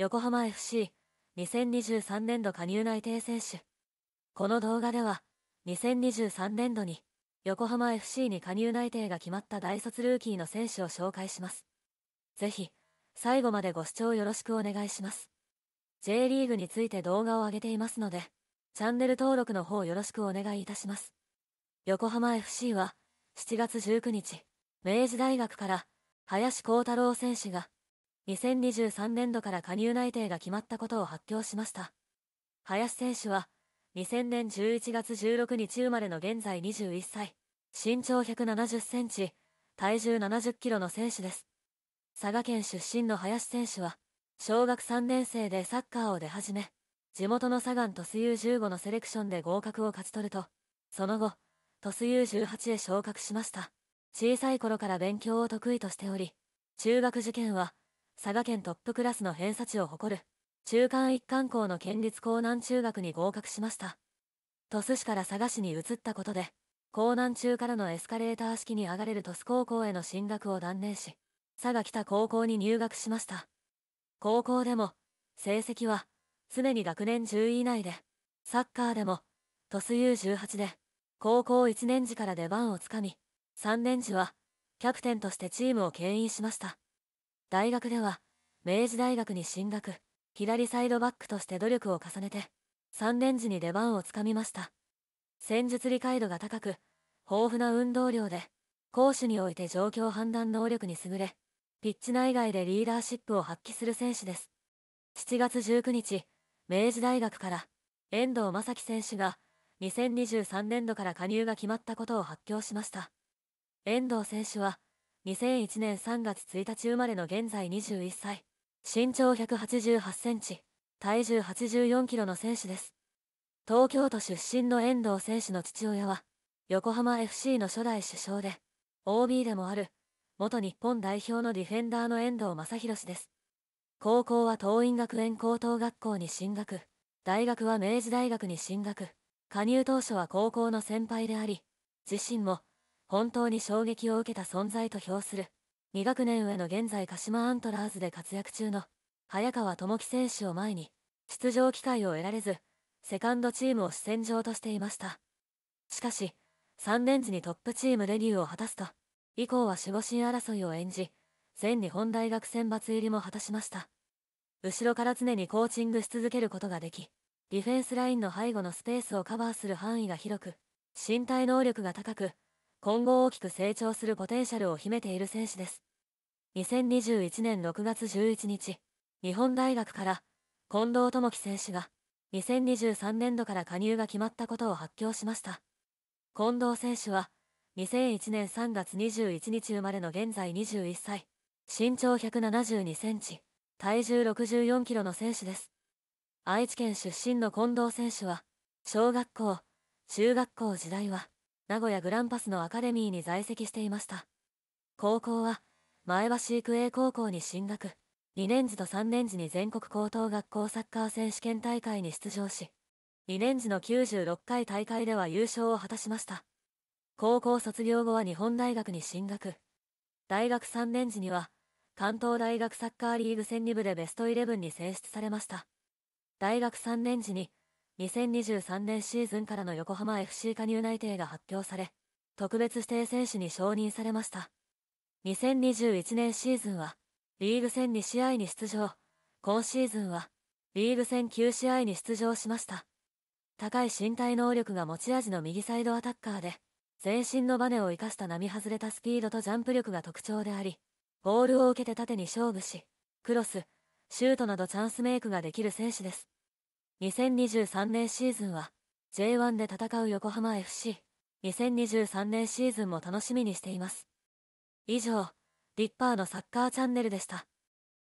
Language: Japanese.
横浜 FC2023 年度加入内定選手。この動画では、2023年度に横浜 FC に加入内定が決まった大卒ルーキーの選手を紹介します。ぜひ、最後までご視聴よろしくお願いします。J リーグについて動画を上げていますので、チャンネル登録の方よろしくお願いいたします。横浜 FC は、7月19日、明治大学から、林幸太郎選手が、2023年度から加入内定が決まったことを発表しました。林選手は、2000年11月16日生まれの現在21歳、身長170センチ、体重70キロの選手です。佐賀県出身の林選手は、小学3年生でサッカーを出始め、地元のサガン鳥栖 U15 のセレクションで合格を勝ち取ると、その後、鳥栖 U18 へ昇格しました。小さい頃から勉強を得意としており、中学受験は、佐賀県トップクラスの偏差値を誇る、中間一貫校の県立江南中学に合格しました。鳥栖市から佐賀市に移ったことで、江南中からのエスカレーター式に上がれる鳥栖高校への進学を断念し、佐賀北高校に入学しました。高校でも、成績は、常に学年10位以内で、サッカーでも、鳥栖 U18 で、高校1年時から出番をつかみ、3年時は、キャプテンとしてチームを牽引しました。大学では明治大学に進学左サイドバックとして努力を重ねて3年時に出番をつかみました戦術理解度が高く豊富な運動量で攻守において状況判断能力に優れピッチ内外でリーダーシップを発揮する選手です7月19日明治大学から遠藤正樹選手が2023年度から加入が決まったことを発表しました遠藤選手は2001年3月1日生まれの現在21歳。身長188センチ、体重84キロの選手です。東京都出身の遠藤選手の父親は、横浜 FC の初代首相で、OB でもある、元日本代表のディフェンダーの遠藤正宏です。高校は桐蔭学園高等学校に進学、大学は明治大学に進学、加入当初は高校の先輩であり、自身も本当に衝撃を受けた存在と評する、2学年上の現在鹿島アントラーズで活躍中の、早川智樹選手を前に、出場機会を得られず、セカンドチームを主戦場としていました。しかし、3年時にトップチームデビューを果たすと、以降は守護神争いを演じ、全日本大学選抜入りも果たしました。後ろから常にコーチングし続けることができ、ディフェンスラインの背後のスペースをカバーする範囲が広く、身体能力が高く、今後大きく成長するポテンシャルを秘めている選手です。2021年6月11日、日本大学から近藤智樹選手が2023年度から加入が決まったことを発表しました。近藤選手は2001年3月21日生まれの現在21歳、身長172センチ、体重64キロの選手です。愛知県出身の近藤選手は、小学校、中学校時代は、名古屋グランパスのアカデミーに在籍していました。高校は、前橋育英高校に進学、2年次と3年次に全国高等学校サッカー選手権大会に出場し、2年次の96回大会では優勝を果たしました。高校卒業後は日本大学に進学。大学3年時には、関東大学サッカーリーグ戦2部でベストイレブンに選出されました。大学3年時に、2023年シーズンからの横浜 FC 加入内定が発表され、特別指定選手に承認されました。2021年シーズンは、リーグ戦2試合に出場、今シーズンは、リーグ戦9試合に出場しました。高い身体能力が持ち味の右サイドアタッカーで、全身のバネを生かした並外れたスピードとジャンプ力が特徴であり、ボールを受けて縦に勝負し、クロス、シュートなどチャンスメイクができる選手です。2023年シーズンは J1 で戦う横浜 FC。2023年シーズンも楽しみにしています。以上、リッパーのサッカーチャンネルでした。